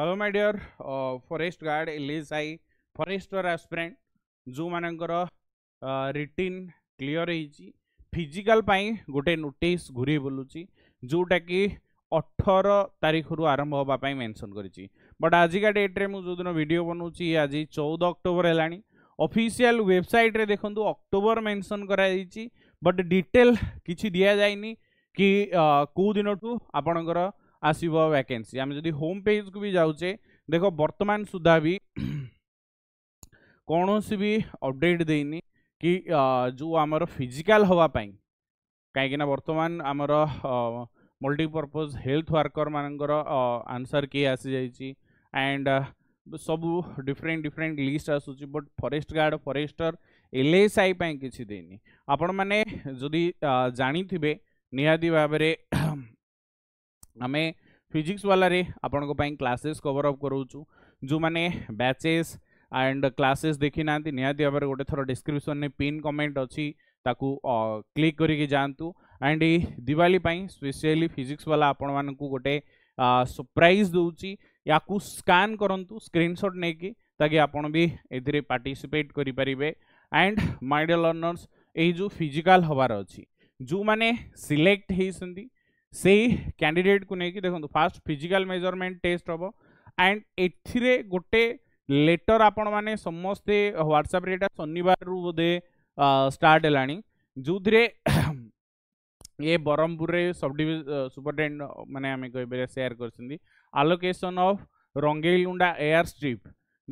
hello my dear uh, forest guard lsi forester aspirant जो मानकर रिटिन clear होई physical पाई गोटे नोटिस घूरी बुलूची जोटा कि ଅଠର ତାରିଖରୁ ଆରମ୍ଭ ହେବା ପାଇଁ ମେନସନ୍ କରିଛି ବଟ୍ ଆଜିକା ଡେଟ୍ରେ ମୁଁ ଯେଉଁଦିନ ଭିଡ଼ିଓ ବନାଉଛି ଆଜି ଚଉଦ ଅକ୍ଟୋବର ହେଲାଣି ଅଫିସିଆଲ୍ ୱେବସାଇଟ୍ରେ ଦେଖନ୍ତୁ ଅକ୍ଟୋବର ମେନସନ୍ କରାଯାଇଛି ବଟ୍ ଡିଟେଲ୍ କିଛି ଦିଆଯାଇନି କି କେଉଁ ଦିନଠୁ ଆପଣଙ୍କର आसव वैकेन्सी आम जदि होम पेज को भी जाऊे देख बर्तमान सुधा भी कौन भी अपडेट देनी कि जो आमर फिजिकाल हाँपाई कहीं बर्तमान आमर मल्टीपर्पज हेल्थ वर्कर मानकर आंसर किए आसी जा एंड सबू डिफरेन्ट डिफरेन्ट लिस्ट आसूँ but forest guard forester L S I किसी देनी आपण मैंने जदि जानी निहाती भाव ଆମେ ଫିଜିକ୍ସ ବାଲାରେ ଆପଣଙ୍କ ପାଇଁ କ୍ଲାସେସ୍ କଭର୍ ଅପ୍ କରାଉଛୁ ଯେଉଁମାନେ ବ୍ୟାଚେସ୍ ଆଣ୍ଡ କ୍ଲାସେସ୍ ଦେଖିନାହାନ୍ତି ନିହାତି ଭାବରେ ଗୋଟେ ଥର ଡିସ୍କ୍ରିପ୍ସନ୍ରେ ପିନ୍ କମେଣ୍ଟ ଅଛି ତାକୁ କ୍ଲିକ୍ କରିକି ଯାଆନ୍ତୁ ଆଣ୍ଡ ଏଇ ଦିୱାଲି ପାଇଁ ସ୍ପେସିଆଲି ଫିଜିକ୍ସ ବାଲା ଆପଣମାନଙ୍କୁ ଗୋଟେ ସରପ୍ରାଇଜ୍ ଦେଉଛି ୟାକୁ ସ୍କାନ୍ କରନ୍ତୁ ସ୍କ୍ରିନ୍ସଟ୍ ନେଇକି ତାକି ଆପଣ ବି ଏଥିରେ ପାର୍ଟିସିପେଟ୍ କରିପାରିବେ ଆଣ୍ଡ ମାଇ ଡିୟର୍ ଲର୍ଣ୍ଣର୍ସ ଏଇ ଯେଉଁ ଫିଜିକାଲ୍ ହେବାର ଅଛି ଯେଉଁମାନେ ସିଲେକ୍ଟ ହେଇଛନ୍ତି ସେଇ କ୍ୟାଣ୍ଡିଡେଟ୍କୁ ନେଇକି ଦେଖନ୍ତୁ ଫାଷ୍ଟ ଫିଜିକାଲ ମେଜରମେଣ୍ଟ ଟେଷ୍ଟ ହେବ ଆଣ୍ଡ ଏଥିରେ ଗୋଟେ ଲେଟର ଆପଣମାନେ ସମସ୍ତେ ହ୍ୱାଟ୍ସଆପ୍ରେ ଏଇଟା ଶନିବାରରୁ ବୋଧେ ଷ୍ଟାର୍ଟ ହେଲାଣି ଯେଉଁଥିରେ ଏ ବ୍ରହ୍ମପୁରରେ ସବ୍ ସୁପରିଟେଣ୍ଡ ମାନେ ଆମେ କହିପାରିବା ସେୟାର କରିଛନ୍ତି allocation of Rangeilunda air strip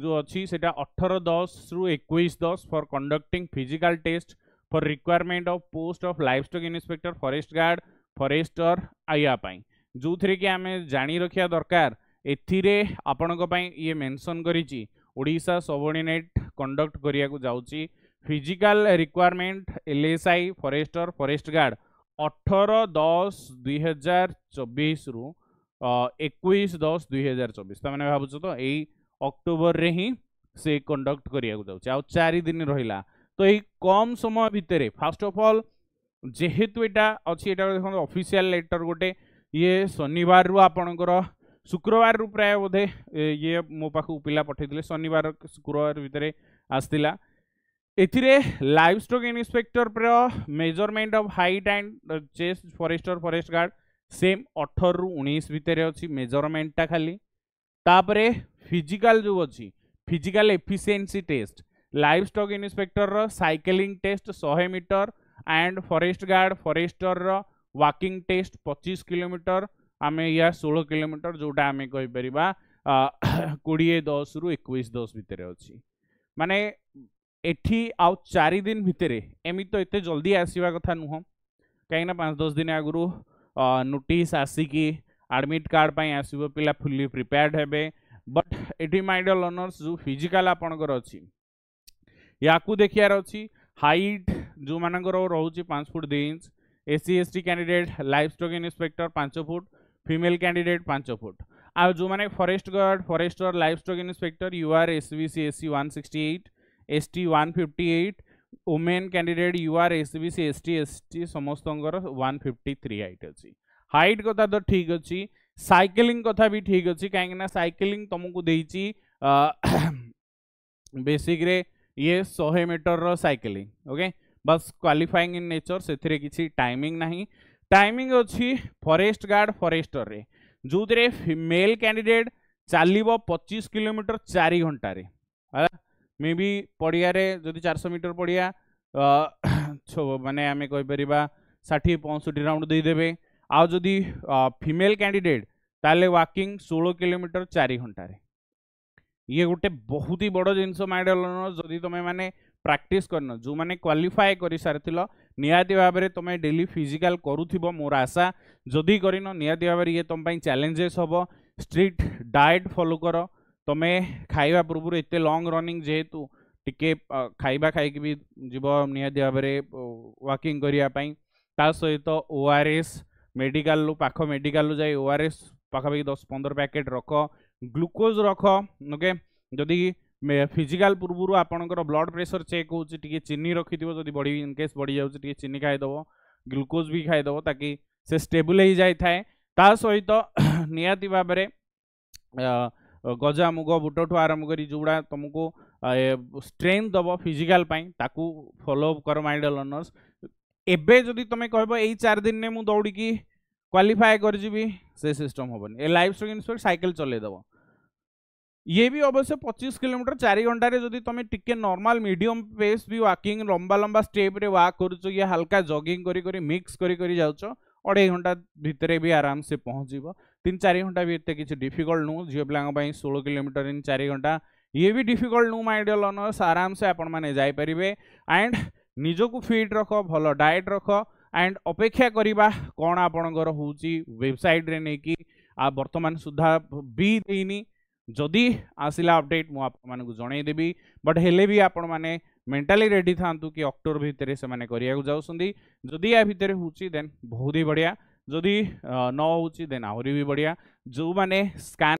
ଯେଉଁ ଅଛି ସେଇଟା ଅଠର ଦଶରୁ ଏକୋଇଶ ଦଶ for conducting physical test for requirement of post of livestock inspector forest guard forester और जो थी कि आम जाणी रखा दरकार एपण ये मेनसन करा सबर्डेट कंडक्ट कराया physical requirement L S I forester forest guard अठर दस दुई हजार चबीस रु एक दस दुई हजार चौबीस तो मैंने भाव तो अक्टोबर में ही से कंडक्ट कराया चार दिन रहा तो यही कम समय भितर फास्ट ऑफ़ अफ ଯେହେତୁ ଏଇଟା ଅଛି ଏଇଟା ଦେଖନ୍ତୁ ଅଫିସିଆଲ ଲେଟର ଗୋଟେ ଇଏ ଶନିବାରରୁ ଆପଣଙ୍କର ଶୁକ୍ରବାରରୁ ପ୍ରାୟ ବୋଧେ ଇଏ ମୋ ପାଖକୁ ପିଲା ପଠାଇଥିଲେ ଶନିବାର ଶୁକ୍ରବାର ଭିତରେ ଆସିଥିଲା ଏଥିରେ ଲାଇଭ୍ ଷ୍ଟକ୍ ଇନ୍ସପେକ୍ଟରର measurement of height and chest forester forest guard same ଅଠରରୁ ଉଣେଇଶ ଭିତରେ ଅଛି ମେଜରମେଣ୍ଟଟା ଖାଲି ତାପରେ ଫିଜିକାଲ ଯେଉଁ ଅଛି physical efficiency test livestock ଇନ୍ସପେକ୍ଟରର ସାଇକେଲିଂ ଟେଷ୍ଟ ଶହେ metre and forest guard forester road walking test 25 kilometre आम या 16 किलोमीटर जोटा आम कहीपर कोड़े दस रु एक दस भितर अच्छी माने ଏଠି ଆଉ ଚାରି ଦିନ ଭିତରେ ଏମିତି ତ ଏତେ ଜଲ୍ଦି ଆସିବା କଥା ନୁହଁ କାହିଁକିନା ପାଞ୍ଚ ଦଶ ଦିନ ଆଗରୁ ନୋଟିସ୍ ଆସିକି ଆଡ଼ମିଟ୍ କାର୍ଡ଼ ପାଇଁ ଆସିବ ପିଲା ଫୁଲି ପ୍ରିପେୟାର୍ଡ଼ ହେବେ ବଟ୍ ଏଠି ମାଇଣ୍ଡ ଅନର୍ସ ଯେଉଁ ଫିଜିକାଲ୍ ଆପଣଙ୍କର ଅଛି ୟାକୁ ଦେଖିବାର ଅଛି ହାଇଟ୍ ଯେଉଁମାନଙ୍କର ରହୁଛି ପାଞ୍ଚ ଫୁଟ ଦୁଇ inch SC ST candidate livestock inspector ପାଞ୍ଚ ଫୁଟ ଫିମେଲ୍ କ୍ୟାଣ୍ଡିଡେଟ୍ ପାଞ୍ଚ ଫୁଟ ଆଉ ଯେଉଁମାନେ forest guard forester livestock inspector U R S B C S C one sixty eight S T one fifty eight women candidate U R S B C S T S T ସମସ୍ତଙ୍କର one fifty three height ଅଛି height କଥା ତ ଠିକ୍ ଅଛି cycling କଥା ବି ଠିକ୍ ଅଛି କାହିଁକିନା ସାଇକେଲିଂ ତୁମକୁ ଦେଇଛି ବେସିକ୍ରେ ଇଏ ଶହେ ମିଟରର ସାଇକେଲିଂ ଓକେ बस क्वाफाइंग इन नेचर से किसी टाइमिंग ना टाइमिंग अच्छी फरेस्ट गार्ड फरेस्टर में जो थे फिमेल कैंडिडेट चलो पचीस किलोमीटर चार घंटे मे बी पड़िया जो चार सौ मीटर पड़िया मानने आम कहीपर षाठी पंचठी राउंड देदेवे आदि फिमेल कैंडिडेट तेल वाकिंग षोलो किलोमीटर चार घंटे ये गोटे बहुत ही बड़ जिनस माइंड जदि तुम्हें ପ୍ରାକ୍ଟିସ୍ କରିନ ଯେଉଁମାନେ କ୍ୱାଲିଫାଏ କରିସାରିଥିଲ ନିହାତି ଭାବରେ ତୁମେ ଡେଲି ଫିଜିକାଲ୍ କରୁଥିବ ମୋର ଆଶା ଯଦି କରିନ ନିହାତି ଭାବରେ ଇଏ ତୁମ ପାଇଁ ଚ୍ୟାଲେଞ୍ଜେସ୍ ହେବ ଷ୍ଟ୍ରିକ୍ଟ ଡାଏଟ୍ ଫଲୋ କର ତୁମେ ଖାଇବା ପୂର୍ବରୁ ଏତେ ଲଙ୍ଗ୍ ରନିଂ ଯେହେତୁ ଟିକେ ଖାଇବା ଖାଇକି ବି ଯିବ ନିହାତି ଭାବରେ ୱାକିଂ କରିବା ପାଇଁ ତା ସହିତ ଓ ଆର୍ ଏସ୍ ମେଡ଼ିକାଲରୁ ପାଖ ମେଡ଼ିକାଲରୁ ଯାଇ ଓ ଆର୍ ଏସ୍ ପାଖାପାଖି ଦଶ ପନ୍ଦର ପ୍ୟାକେଟ୍ ରଖ ଗ୍ଲୁକୋଜ୍ ରଖ ଓକେ ଯଦି ফিজিকাল পূর্বর আপনার ব্লড প্রেসর চেক হচ্ছে টিকি চিনি রক্ষিথিব যদি বড়ি ইনকেস বড়ি যাচ্ছে টিকি চিনি খাইদেব গ্লুকোজ বি খাইদেব তাকি সে স্টেবল হয়ে যাই থাকে তা সহিত নিহতি ভাবে গজা মুগ বুটঠু আরম্ভ করে যেগুড়া তুমি স্ট্রেন্থ দেব ফিজিকাল তাকু ফলো অপ কর মাইন্ড লর্নর্স এবে যদি তুমি কহব এই চার দিনে মু দৌড়ি কোয়ালিফাই করে যাবি সে সিস্টম হবনি এ লাইফ স্টক ইন্সপেক্ট সাইকেল চলাই দেব ये भी अवश्य पचिश किलोमीटर चारि घंटे जदि तुम टी नर्माल मीडियम पेस भी वाकिंग लंबा लंबा स्टेप वाक कर ये हाल्का जगिंग कर मिक्स कर अढ़े घंटा भितर भी आराम से पहुँच तीन चार घंटा भी एत किसी डिफिकल्ट नु झील पे षोल किलोमीटर इन चार घंटा ये भी डिफिकल्ट नु माइंड लर्नर्स आराम से आपण मैंने जापरेंगे एंड ନିଜକୁ ଫିଟ୍ रख ଭଲ ଡାଏଟ୍ ରଖ ଆଣ୍ଡ ଅପେକ୍ଷା କରିବା କ'ଣ ଆପଣଙ୍କର ହେଉଛି ୱେବସାଇଟ୍ରେ ନେଇକି ଆଉ ବର୍ତ୍ତମାନ ସୁଦ୍ଧା ବି ଯଦି ଆସିଲା ଅପଡ଼େଟ୍ ମୁଁ ଆପଣମାନଙ୍କୁ ଜଣାଇଦେବି ବଟ୍ ହେଲେ ବି ଆପଣମାନେ ମେଣ୍ଟାଲି ରେଡ଼ି ଥାଆନ୍ତୁ କି ଅକ୍ଟୋବର ଭିତରେ ସେମାନେ କରିବାକୁ ଯାଉଛନ୍ତି ଯଦି ୟା ଭିତରେ ହେଉଛି ଦେନ୍ ବହୁତ ହି ବଢ଼ିଆ ଯଦି ନ ହେଉଛି ଦେନ୍ ଆହୁରି ବି ବଢ଼ିଆ ଯେଉଁମାନେ ସ୍କାନ୍